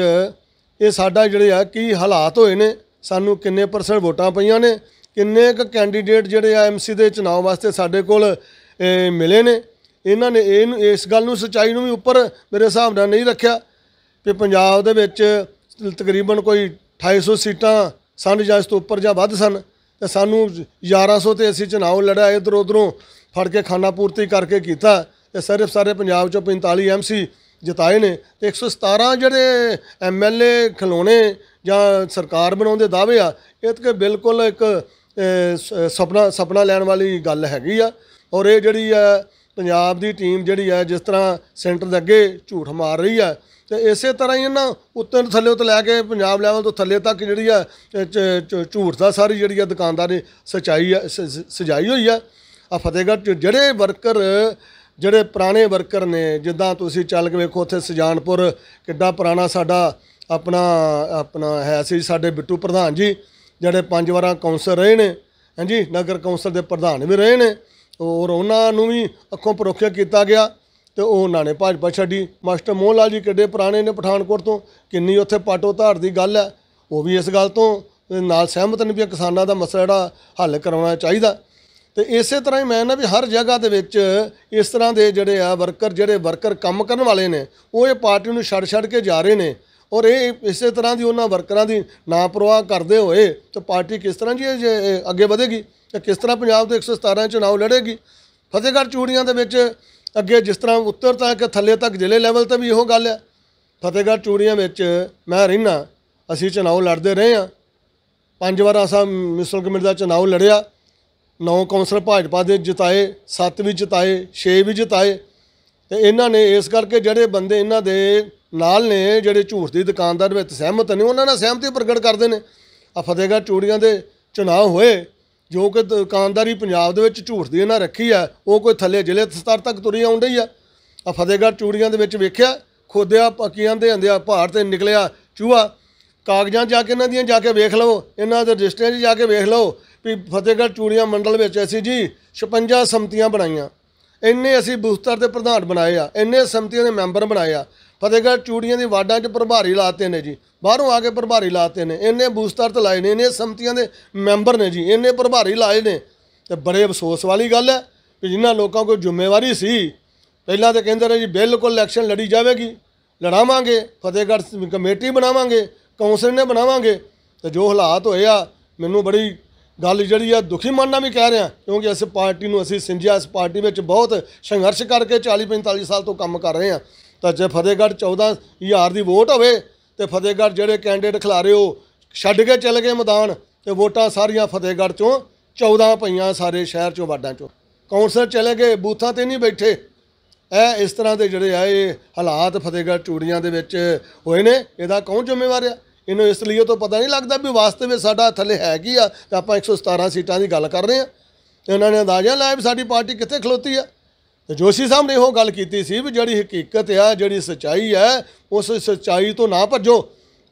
ਇਹ ਸਾਡਾ ਜਿਹੜੇ ਆ ਕੀ ਹਾਲਾਤ ਹੋਏ ਨੇ ਸਾਨੂੰ ਕਿੰਨੇ ਪਰਸੈਂਟ ਵੋਟਾਂ ਪਈਆਂ ਨੇ ਕਿੰਨੇ ਕ ਕੈਂਡੀਡੇਟ ਜਿਹੜੇ ਆ ਐਮਸੀ ਦੇ ਚੋਣ ਵਾਸਤੇ ਸਾਡੇ ਕੋਲ ਮਿਲੇ ਨੇ ਇਹਨਾਂ ਨੇ ਇਹ ਇਸ ਗੱਲ ਨੂੰ ਸਚਾਈ ਨੂੰ ਵੀ ਉੱਪਰ ਮੇਰੇ ਹਿਸਾਬ ਨਾਲ ਨਹੀਂ ਰੱਖਿਆ ਕਿ ਪੰਜਾਬ ਦੇ ਵਿੱਚ ਤਕਰੀਬਨ ਕੋਈ 2800 ਸੀਟਾਂ ਸਨ ਜਾਂ ਇਸ ਤੋਂ ਉੱਪਰ ਜਾਂ ਵੱਧ ਸਨ ਤੇ ਸਾਨੂੰ 1100 ਤੇ ਅਸੀਂ ਚਨਾਉ ਲੜਾ ਇਧਰ ਉਧਰੋਂ ਫੜ ਕੇ ਖਾਣਾ ਪੂਰਤੀ ਕਰਕੇ ਕੀਤਾ ਤੇ ਸਿਰਫ ਸਾਰੇ ਪੰਜਾਬ ਚੋਂ 45 ਐਮਸੀ ਜਿਤਾਏ ਨੇ ਤੇ 117 ਜਿਹੜੇ ਐਮਐਲਏ ਖਲੋਣੇ ਜਾਂ ਸਰਕਾਰ ਬਣਾਉਂਦੇ ਦਾਅਵੇ ਆ ਇਹ ਤਾਂ ਬਿਲਕੁਲ ਇੱਕ ਸੁਪਨਾ ਸੁਪਨਾ ਲੈਣ ਵਾਲੀ ਗੱਲ ਹੈਗੀ ਆ ਔਰ ਇਹ ਜਿਹੜੀ ਆ ਪੰਜਾਬ ਦੀ ਟੀਮ ਜਿਹੜੀ ਹੈ ਜਿਸ ਤਰ੍ਹਾਂ ਸੈਂਟਰ ਦੇ ਅੱਗੇ ਝੂਠ ਮਾਰ ਰਹੀ ਹੈ ਤੇ ਇਸੇ ਤਰ੍ਹਾਂ ਹੀ ਇਹਨਾਂ ਉੱਤੇ ਤੋਂ ਥੱਲੇ ਤੋਂ ਲੈ ਕੇ ਪੰਜਾਬ ਲੈਵਲ ਤੋਂ ਥੱਲੇ ਤੱਕ ਜਿਹੜੀ ਹੈ ਝੂਠ ਦਾ ਸਾਰੀ ਜਿਹੜੀ ਹੈ ਦੁਕਾਨਦਾਰੀ ਸਚਾਈ ਸਜਾਈ ਹੋਈ ਹੈ ਆ ਫਤਿਹਗੜ੍ਹ ਜਿਹੜੇ ਵਰਕਰ ਜਿਹੜੇ ਪੁਰਾਣੇ ਵਰਕਰ ਨੇ ਜਿੱਦਾਂ ਤੁਸੀਂ ਚੱਲ ਕੇ ਵੇਖੋ ਉੱਥੇ ਸਜਾਨਪੁਰ ਕਿੱਡਾ ਪੁਰਾਣਾ ਸਾਡਾ ਆਪਣਾ ਆਪਣਾ ਹੈ ਸੀ ਸਾਡੇ ਬਿੱਟੂ ਪ੍ਰਧਾਨ ਜੀ ਜਿਹੜੇ ਪੰਜ ਵਾਰਾਂ ਕਾਉਂਸਲ ਰਹੇ ਨੇ ਹਾਂਜੀ ਨਗਰ ਕੌਂਸਲ ਦੇ ਪ੍ਰਧਾਨ ਵੀ ਰਹੇ ਨੇ ਔਰ ਉਹਨਾਂ ਨੂੰ ਵੀ ਅੱਖੋਂ ਪਰੋਖਿਆ ਕੀਤਾ ਗਿਆ ਤੇ ਉਹ ਉਹਨਾਂ ਨੇ ਭਾਜਪਾ ਛੱਡੀ ਮਾਸਟਰ ਮੋਹਨ ਲਾਲ ਜੀ ਕਿੱਡੇ ਪੁਰਾਣੇ ਨੇ ਪਠਾਨਕੋਟ ਤੋਂ ਕਿੰਨੀ ਉੱਥੇ ਪਾਟੋ ਧਾਰ ਦੀ ਗੱਲ ਹੈ ਉਹ ਵੀ ਇਸ ਗੱਲ ਤੋਂ ਨਾਲ ਸਹਿਮਤ ਨੇ ਵੀ ਕਿਸਾਨਾਂ ਦਾ ਮਸਲਾ ਜਿਹੜਾ ਹੱਲ ਕਰਾਉਣਾ ਚਾਹੀਦਾ ਤੇ ਇਸੇ ਤਰ੍ਹਾਂ ਹੀ ਮੈਂ ਨਾ ਵੀ ਹਰ ਜਗ੍ਹਾ ਦੇ ਵਿੱਚ ਇਸ ਤਰ੍ਹਾਂ ਦੇ ਜਿਹੜੇ ਆ ਵਰਕਰ ਜਿਹੜੇ ਵਰਕਰ ਕੰਮ ਕਰਨ ਵਾਲੇ ਨੇ ਉਹ ਇਹ ਪਾਰਟੀ ਨੂੰ ਛੱਡ ਛੱਡ ਕੇ ਜਾ ਰਹੇ ਨੇ ਔਰ ਇਹ ਇਸੇ ਤਰ੍ਹਾਂ ਦੀ ਉਹਨਾਂ ਵਰਕਰਾਂ ਦੀ ਨਾ ਪਰਵਾਹ ਕਰਦੇ ਹੋਏ ਤੇ ਪਾਰਟੀ ਕਿਸ ਤਰ੍ਹਾਂ ਜੀ ਅੱਗੇ ਵਧੇਗੀ ਕਿ ਕਿਸ ਤਰ੍ਹਾਂ ਪੰਜਾਬ ਦੇ 117 ਚੋਣਾਂ ਲੜੇਗੀ ਫਤਿਹਗੜ੍ਹ ਚੂੜੀਆਂ ਦੇ ਵਿੱਚ ਅੱਗੇ ਜਿਸ ਤਰ੍ਹਾਂ ਉੱਤਰ ਤਾਂ ਕਿ ਥੱਲੇ ਤੱਕ ਜ਼ਿਲ੍ਹੇ ਲੈਵਲ ਤੇ ਵੀ ਇਹੋ ਗੱਲ ਹੈ ਫਤਿਹਗੜ੍ਹ ਚੂੜੀਆਂ ਵਿੱਚ ਮੈਂ ਰਹਿਣਾ ਅਸੀਂ ਚੋਣਾਂ ਲੜਦੇ ਰਹੇ ਹਾਂ ਪੰਜ ਵਾਰ ਅਸਾਂ ਮਿਸਲ ਕਮੇਟੀ ਦਾ ਚੋਣ ਲੜਿਆ ਨੌ ਕੌਂਸਲ ਭਾਜਪਾ ਦੇ ਜਿਤਾਏ ਸੱਤ ਵੀ ਜਿਤਾਏ ਛੇ ਵੀ ਜਿਤਾਏ ਤੇ ਇਹਨਾਂ ਨੇ ਇਸ ਕਰਕੇ ਜਿਹੜੇ ਬੰਦੇ ਇਹਨਾਂ ਦੇ ਨਾਲ ਨੇ ਜਿਹੜੇ ਝੂਠ ਦੀ ਦੁਕਾਨਦਾਰ ਵਿੱਚ ਸਹਿਮਤ ਨੇ ਉਹਨਾਂ ਨਾਲ ਸਹਿਮਤੀ ਪ੍ਰਗਟ ਕਰਦੇ ਨੇ ਆ ਫਤਿਹਗੜ੍ਹ ਚੂੜੀਆਂ ਦੇ ਚੋਣ ਹੋਏ ਜੋ ਕਿ ਦੁਕਾਨਦਾਰੀ ਪੰਜਾਬ ਦੇ ਵਿੱਚ ਝੂਠ ਦੀ ਇਹਨਾਂ ਰੱਖੀ ਆ ਉਹ ਕੋਈ ਥੱਲੇ ਜ਼ਿਲ੍ਹੇ ਸਤਰ ਤੱਕ ਤੁਰੀ ਆਉਂਦੇ ਹੀ ਆ ਆ ਫਤਿਹਗੜ੍ਹ ਚੂੜੀਆਂ ਦੇ ਵਿੱਚ ਵੇਖਿਆ ਖੋਦਿਆ ਪੱਕੀਆਂ ਦੇ ਹੰਦਿਆ ਭਾਰ ਤੇ ਨਿਕਲਿਆ ਚੂਹਾ ਕਾਗਜ਼ਾਂ ਜਾ ਕੇ ਇਹਨਾਂ ਦੀਆਂ ਜਾ ਕੇ ਵੇਖ ਲਓ ਇਹਨਾਂ ਦੇ ਰਜਿਸਟਰਾਂ 'ਚ ਜਾ ਕੇ ਵੇਖ ਲਓ ਵੀ ਫਤਿਹਗੜ੍ਹ ਚੂੜੀਆਂ ਮੰਡਲ ਵਿੱਚ ਅਸੀਂ ਜੀ 56 ਸਮਤੀਆਂ ਬਣਾਈਆਂ ਇੰਨੇ ਅਸੀਂ ਬੂਸਟਰ ਦੇ ਪ੍ਰਧਾਨ ਬਣਾਏ ਆ ਇੰਨੇ ਸਮਤੀਆਂ ਦੇ ਮੈਂਬਰ ਬਣਾਏ ਆ ਫਤਿਹਗੜ੍ਹ ਚੂੜੀਆਂ ਦੀ ਵਾਡਾਂ 'ਚ ਪ੍ਰਭਾਰੀ ਲਾਤੇ ਨੇ ਜੀ ਬਾਹਰੋਂ ਆ ਕੇ ਪ੍ਰਭਾਰੀ ਲਾਤੇ ਨੇ ਇੰਨੇ ਬੂਸਟਰ ਤੇ ਲਾਏ ਨੇ ਇੰਨੇ ਸੰਮਤੀਆਂ ਦੇ ਮੈਂਬਰ ਨੇ ਜੀ ਇੰਨੇ ਪ੍ਰਭਾਰੀ ਲਾਏ ਨੇ ਤੇ ਬੜੇ ਅਫਸੋਸ ਵਾਲੀ ਗੱਲ ਹੈ ਕਿ ਜਿਨ੍ਹਾਂ ਲੋਕਾਂ ਕੋਲ ਜ਼ਿੰਮੇਵਾਰੀ ਸੀ ਪਹਿਲਾਂ ਤਾਂ ਕਹਿੰਦੇ ਰਹੇ ਜੀ ਬਿਲਕੁਲ ਇਲੈਕਸ਼ਨ ਲੜੀ ਜਾਵੇਗੀ ਲੜਾਵਾਂਗੇ ਫਤਿਹਗੜ੍ਹ ਕਮੇਟੀ ਬਣਾਵਾਂਗੇ ਕੌਂਸਲ ਨੇ ਬਣਾਵਾਂਗੇ ਤੇ ਜੋ ਹਾਲਾਤ ਹੋਏ ਆ ਮੈਨੂੰ ਬੜੀ ਗੱਲ ਜਿਹੜੀ ਆ ਦੁਖੀ ਮੰਨਣਾ ਵੀ ਕਹਿ ਰਿਹਾ ਕਿਉਂਕਿ ਅਸੀਂ ਪਾਰਟੀ ਨੂੰ ਅਸੀਂ ਸਿੰਜਿਆ ਇਸ ਪਾਰਟੀ ਵਿੱਚ ਬਹੁਤ ਸੰਘਰਸ਼ ਕਰਕੇ 40 45 ਸਾਲ ਤੋਂ ਕੰਮ ਕਰ ਰਹੇ ਆ ਤਾਂ ਜੇ ਫਤਿਹਗੜ੍ਹ 14000 ਦੀ ਵੋਟ ਹੋਵੇ ਤੇ ਫਤਿਹਗੜ੍ਹ ਜਿਹੜੇ ਕੈਂਡੀਡੇਟ ਖਿਲਾਰੇ ਹੋ ਛੱਡ ਕੇ ਚਲੇ ਗਏ ਮੈਦਾਨ ਤੇ ਵੋਟਾਂ ਸਾਰੀਆਂ ਫਤਿਹਗੜ੍ਹ ਚੋਂ 14 ਪਈਆਂ ਸਾਰੇ ਸ਼ਹਿਰ ਚੋਂ ਵਾਰਡਾਂ ਚੋਂ ਕੌਂਸਲਰ ਚਲੇ ਗਏ ਬੂਥਾਂ ਤੇ ਨਹੀਂ ਬੈਠੇ ਐ ਇਸ ਤਰ੍ਹਾਂ ਦੇ ਜਿਹੜੇ ਆਏ ਹਾਲਾਤ ਫਤਿਹਗੜ੍ਹ ਚੂੜੀਆਂ ਦੇ ਵਿੱਚ ਹੋਏ ਨੇ ਇਹਦਾ ਕੌਣ ਜ਼ਿੰਮੇਵਾਰ ਆ ਇਹਨੂੰ ਇਸ ਲਈ ਉਹ ਤੋਂ ਪਤਾ ਨਹੀਂ ਲੱਗਦਾ ਵੀ ਵਾਸਤੇ ਵਿੱਚ ਸਾਡਾ ਥੱਲੇ ਹੈ ਕੀ ਆ ਤੇ ਆਪਾਂ 117 ਸੀਟਾਂ ਦੀ ਗੱਲ ਕਰ ਰਹੇ ਆ ਤੇ ਇਹਨਾਂ ਨੇ ਅੰਦਾਜ਼ਾ ਲਾਇਆ ਵੀ ਸਾਡੀ ਪਾਰਟੀ ਕਿੱਥੇ ਖਲੋਤੀ ਆ ਤੇ ਜੋਸ਼ੀ ਸਾਹਿਬ ਨੇ ਉਹ ਗੱਲ ਕੀਤੀ ਸੀ ਵੀ ਜਿਹੜੀ ਹਕੀਕਤ ਆ ਜਿਹੜੀ ਸਚਾਈ ਹੈ ਉਸ ਸਚਾਈ ਤੋਂ ਨਾ ਭੱਜੋ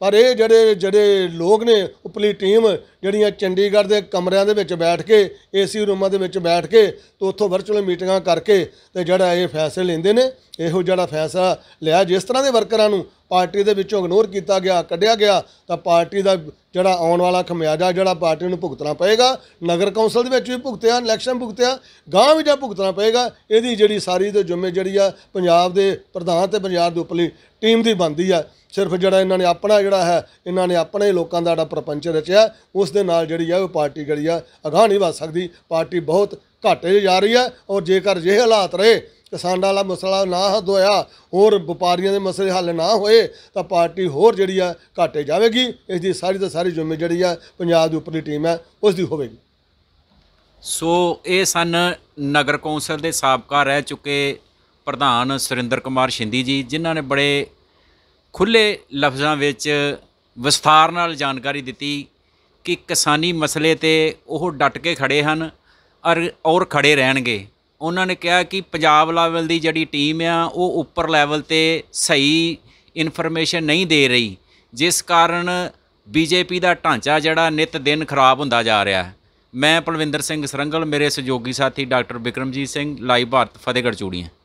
ਪਰ ਇਹ ਜਿਹੜੇ ਜਿਹੜੇ ਲੋਕ ਨੇ ਉਪਲੀ ਟੀਮ ਜਿਹੜੀਆਂ ਚੰਡੀਗੜ੍ਹ ਦੇ ਕਮਰਿਆਂ ਦੇ ਵਿੱਚ ਬੈਠ ਕੇ ਏਸੀ ਰੂਮਾਂ ਦੇ ਵਿੱਚ ਬੈਠ ਕੇ ਤੇ ਉੱਥੋਂ ਵਰਚੁਅਲ ਮੀਟਿੰਗਾਂ ਕਰਕੇ ਤੇ ਜਿਹੜਾ ਇਹ ਫੈਸਲੇ ਲੈਂਦੇ ਨੇ ਇਹੋ ਜਿਹੜਾ ਫੈਸਲਾ ਲਿਆ ਜਿਸ ਤਰ੍ਹਾਂ ਦੇ ਵਰਕਰਾਂ ਨੂੰ ਪਾਰਟੀ ਦੇ ਵਿੱਚੋਂ ਇਗਨੋਰ ਕੀਤਾ ਗਿਆ ਕੱਢਿਆ ਗਿਆ ਤਾਂ ਪਾਰਟੀ ਦਾ ਜਿਹੜਾ ਆਉਣ ਵਾਲਾ ਖਮਿਆਜਾ ਜਿਹੜਾ ਪਾਰਟੀ ਨੂੰ ਭੁਗਤਣਾ ਪਏਗਾ ਨਗਰ ਕੌਂਸਲ ਦੇ ਵਿੱਚ ਵੀ ਭੁਗਤਿਆ ਇਲੈਕਸ਼ਨ ਭੁਗਤਿਆ ਗਾਂ ਵੀ ਜਾ ਭੁਗਤਣਾ ਪਏਗਾ ਇਹਦੀ ਜਿਹੜੀ ਸਾਰੀ ਤੇ ਜ਼ਿੰਮੇ ਜਿਹੜੀ ਆ ਪੰਜਾਬ ਦੇ ਪ੍ਰਧਾਨ ਤੇ ਪੰਜਾਬ ਦੇ ਉਪਲੀ ਟੀਮ ਦੀ ਬੰਦੀ ਆ ਸਿਰਫ ਜਿਹੜਾ ਇਹਨਾਂ ਨੇ ਆਪਣਾ ਜਿਹੜਾ ਹੈ ਇਹਨਾਂ ਨੇ ਆਪਣੇ ਲੋਕਾਂ ਦਾ ਜਿਹੜਾ ਪ੍ਰਪੰਚ ਰਚਿਆ ਉਸ ਦੇ ਨਾਲ ਜਿਹੜੀ ਆ ਉਹ ਪਾਰਟੀ ਗੜੀ ਆ ਅਗਾਹ ਨਹੀਂ ਵਧ ਸਕਦੀ ਪਾਰਟੀ ਬਹੁਤ ਘਾਟੇ 'ਚ ਜਾ ਰਹੀ ਹੈ ਔਰ ਜੇਕਰ ਇਹ ਹਾਲਾਤ ਰਹੇ ਕਿਸਾਨਾਂ ਵਾਲਾ ਮਸਲਾ ਨਾ ਹੱਦ ਹੋਇਆ ਹੋਰ ਵਪਾਰੀਆਂ ਦੇ ਮਸਲੇ ਹੱਲ ਨਾ ਹੋਏ ਤਾਂ ਪਾਰਟੀ ਹੋਰ ਜਿਹੜੀ ਆ ਘਾਟੇ ਜਾਵੇਗੀ ਇਸ ਦੀ ਸਾਰੀ ਦਾ ਸਾਰੀ ਜ਼ਿੰਮੇ ਜਿਹੜੀ ਆ ਪੰਜਾਬ ਦੀ ਉੱਪਰਲੀ ਟੀਮ ਹੈ ਉਸ ਦੀ ਹੋਵੇਗੀ ਸੋ ਇਹ ਸਨ ਨਗਰ ਕੌਂਸਲ ਦੇ ਸਾਬਕਾ ਰਹਿ ਚੁੱਕੇ ਪ੍ਰਧਾਨ ਸੁਰਿੰਦਰ ਕੁਮਾਰ ਸ਼ਿੰਦੀ ਜੀ ਜਿਨ੍ਹਾਂ ਨੇ ਬੜੇ ਖੁੱਲੇ ਲਫ਼ਜ਼ਾਂ ਵਿੱਚ ਵਿਸਥਾਰ ਨਾਲ ਜਾਣਕਾਰੀ ਦਿੱਤੀ ਕਿ ਕਿਸਾਨੀ ਮਸਲੇ ਤੇ ਉਹ ਡਟ ਕੇ ਖੜੇ ਹਨ ਔਰ ਔਰ ਖੜੇ ਰਹਿਣਗੇ ਉਹਨਾਂ ਨੇ ਕਿਹਾ ਕਿ ਪੰਜਾਬ ਲੈਵਲ ਦੀ ਜਿਹੜੀ ਟੀਮ ਆ ਉਹ ਉੱਪਰ ਲੈਵਲ ਤੇ ਸਹੀ ਇਨਫੋਰਮੇਸ਼ਨ ਨਹੀਂ ਦੇ ਰਹੀ ਜਿਸ ਕਾਰਨ ਬੀਜੇਪੀ ਦਾ ਢਾਂਚਾ ਜਿਹੜਾ ਨਿਤ ਦਿਨ ਖਰਾਬ ਹੁੰਦਾ ਜਾ ਰਿਹਾ ਹੈ ਮੈਂ ਪਲਵਿੰਦਰ ਸਿੰਘ ਸਰੰਗਲ ਮੇਰੇ ਸਹਿਯੋਗੀ ਸਾਥੀ ਡਾਕਟਰ ਵਿਕਰਮਜੀਤ ਸਿੰਘ ਲਾਈਵ ਭਾਰਤ ਫਤਿਹਗੜ੍ਹ ਚੂੜੀਆਂ